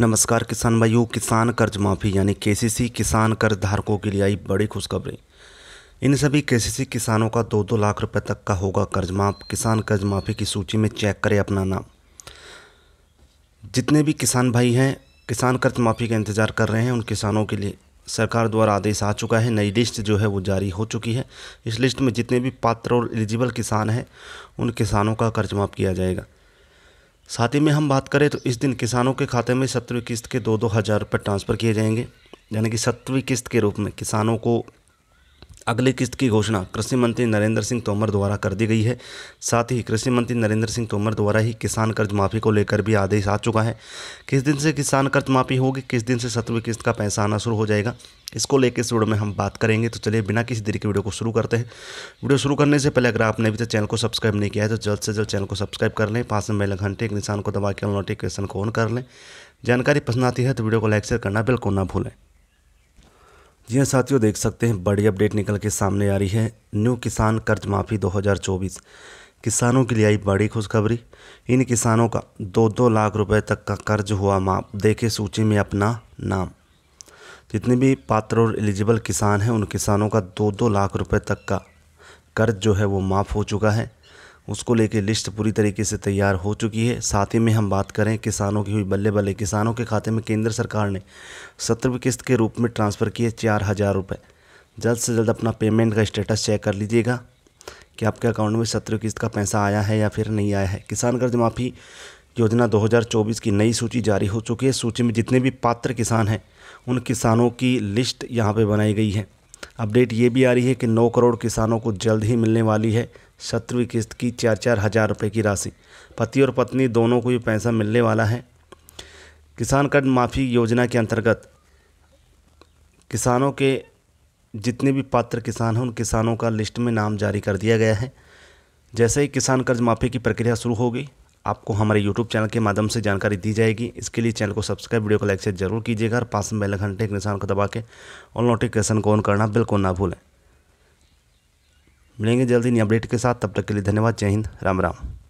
नमस्कार किसान भाइयों किसान कर्ज माफ़ी यानी केसीसी किसान कर्ज धारकों के लिए आई बड़ी खुशखबरी इन सभी केसीसी किसानों का दो दो लाख रुपए तक का होगा कर्ज माफ किसान कर्ज माफ़ी की सूची में चेक करें अपना नाम जितने भी किसान भाई हैं किसान कर्ज माफ़ी का इंतज़ार कर रहे हैं उन किसानों के लिए सरकार द्वारा आदेश आ चुका है नई लिस्ट जो है वो जारी हो चुकी है इस लिस्ट में जितने भी पात्र और एलिजिबल किसान हैं उन किसानों का कर्ज माफ़ किया जाएगा साथ ही में हम बात करें तो इस दिन किसानों के खाते में सत्रहवीं किस्त के दो दो हज़ार रुपये ट्रांसफ़र किए जाएंगे यानी कि सत्रहवीं किस्त के रूप में किसानों को अगली किस्त की घोषणा कृषि मंत्री नरेंद्र सिंह तोमर द्वारा कर दी गई है साथ ही कृषि मंत्री नरेंद्र सिंह तोमर द्वारा ही किसान कर्ज माफ़ी को लेकर भी आदेश आ चुका है किस दिन से किसान कर्ज माफ़ी होगी किस दिन से सत्रवीं किस्त का पैसा आना शुरू हो जाएगा इसको लेकर इस वीडियो में हम बात करेंगे तो चलिए बिना किसी देरी के वीडियो को शुरू करते हैं वीडियो शुरू करने से पहले अगर आपने अभी तक चैनल को सब्सक्राइब नहीं किया है तो जल्द से जल्द चैनल को सब्सक्राइब कर लें पास में मेले घंटे एक निशान को दबा के नोटिफिकेशन को ऑन कर लें जानकारी पसंद आती है तो वीडियो को लाइक शेयर करना बिल्कुल ना भूलें जी हाँ साथियों देख सकते हैं बड़ी अपडेट निकल के सामने आ रही है न्यू किसान कर्ज माफ़ी 2024 किसानों के लिए आई बड़ी खुशखबरी इन किसानों का दो दो लाख रुपए तक का कर्ज हुआ माफ देखे सूची में अपना नाम जितने भी पात्र और एलिजिबल किसान हैं उन किसानों का दो दो लाख रुपए तक का कर्ज जो है वो माफ़ हो चुका है उसको लेके लिस्ट पूरी तरीके से तैयार हो चुकी है साथ ही में हम बात करें किसानों की हुई बल्ले बल्ले किसानों के खाते में केंद्र सरकार ने सत्र किस्त के रूप में ट्रांसफ़र किए चार हज़ार रुपये जल्द से जल्द अपना पेमेंट का स्टेटस चेक कर लीजिएगा कि आपके अकाउंट में सत्र किस्त का पैसा आया है या फिर नहीं आया है किसान कर्ज माफ़ी योजना दो की नई सूची जारी हो चुकी है सूची में जितने भी पात्र किसान हैं उन किसानों की लिस्ट यहाँ पर बनाई गई है अपडेट ये भी आ रही है कि 9 करोड़ किसानों को जल्द ही मिलने वाली है सत्रहवीं किस्त की चार चार हज़ार रुपये की राशि पति और पत्नी दोनों को ये पैसा मिलने वाला है किसान कर्ज माफ़ी योजना के अंतर्गत किसानों के जितने भी पात्र किसान हैं उन किसानों का लिस्ट में नाम जारी कर दिया गया है जैसे ही किसान कर्ज माफ़ी की प्रक्रिया शुरू होगी आपको हमारे YouTube चैनल के माध्यम से जानकारी दी जाएगी इसके लिए चैनल को सब्सक्राइब वीडियो को लाइक से जरूर कीजिएगा और पास में बेल घंटे के निशान को दबा के और नोटिफिकेशन को ऑन करना बिल्कुल ना भूलें मिलेंगे जल्दी नई अपडेट के साथ तब तक के लिए धन्यवाद जय हिंद राम राम